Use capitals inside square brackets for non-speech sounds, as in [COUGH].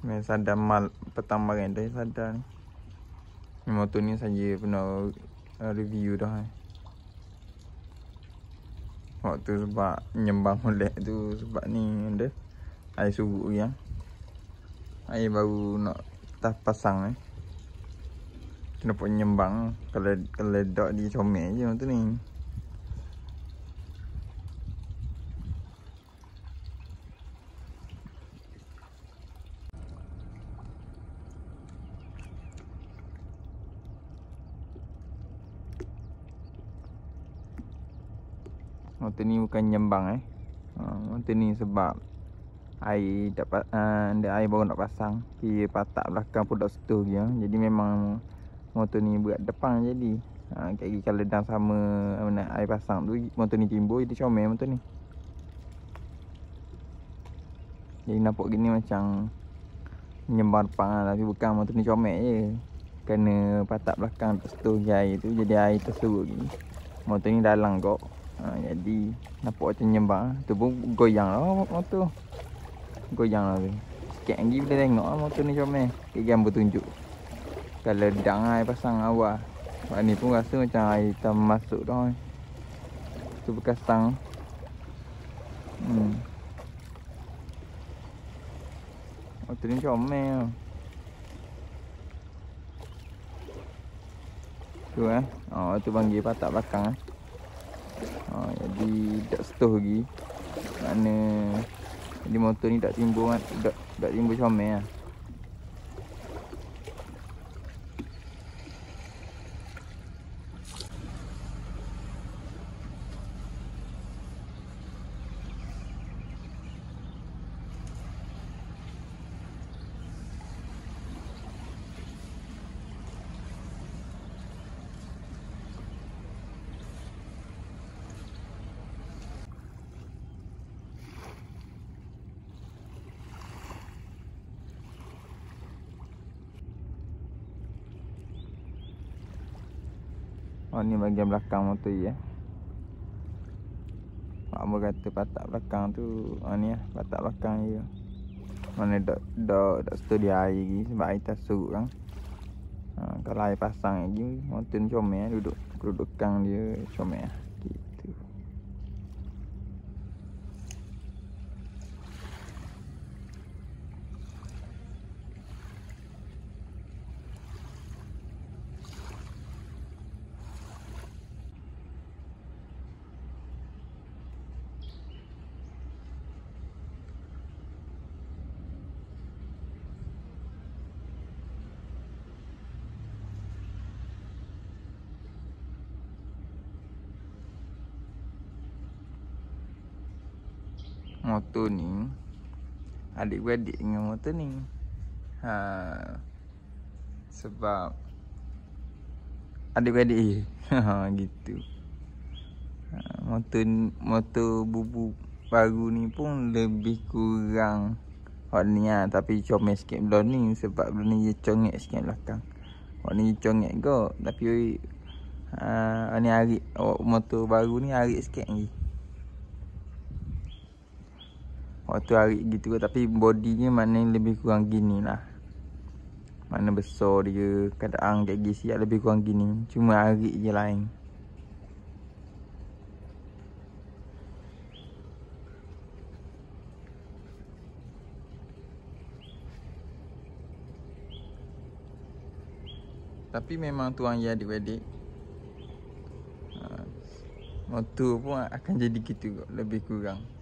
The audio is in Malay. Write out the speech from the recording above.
Main sadar mal petang barang tadi sadar ni. Ni motor ni saja pernah review dah eh. Waktu sebab nyembang molek tu sebab ni ada air suruh ya. Eh. Air baru nak tak pasang eh. Kena pun nyembang kalau kalau dok di comel je motor ni. Mountain ni bukan nyembang eh. Ah, Mountain ni sebab air dapat ah, ada uh, air baru nak pasang. Dia patak belakang pun dah setuh dia. Jadi memang motor ni buat depan jadi. Ha, ah, kaki kalau dah sama nak air pasang tu motor ni timbul dia comel motor ni. Jadi nampak gini macam nyembar pang lah. tapi bukan motor ni comel je. Kena patak belakang tu setuh air tu jadi air tersurut gini. Motor ni dalang kok. ha, jadi nampak macam nyembah tu pun goyang lah motor goyang lah tu sikit lagi bila tengok lah motor ni comel okay, gambar tunjuk kalau dang air pasang awal sebab ni pun rasa macam air hitam masuk dah tu bekas tang hmm. motor ni comel lah tu eh oh tu panggil patak belakang eh ha, jadi tak setuh lagi mana jadi motor ni tak timbul tak tak timbul comel lah. Oh ni bagian belakang motor ya. Mak mau kata patak belakang tu. Oh ni ya, patak belakang dia. Mana dok dok dok studi air lagi sebab air tak surut kan. Ha, kalau air pasang lagi motor comel ya, eh, duduk duduk kerudukan dia comel ya. motor ni adik-beradik dengan motor ni ha, sebab adik-beradik je [LAUGHS] ha, gitu ha, motor, motor bubu baru ni pun lebih kurang warna ha, tapi comel sikit belakang ni sebab belakang ni je congek sikit belakang warna je congek kot tapi ha, ni arik, motor baru ni arik sikit ni Waktu hari gitu Tapi bodinya mana yang lebih kurang gini lah Mana besar dia Kadang gigi siap lebih kurang gini Cuma hari je lain Tapi memang tuan ya adik-adik ah, Motor pun akan jadi gitu Lebih kurang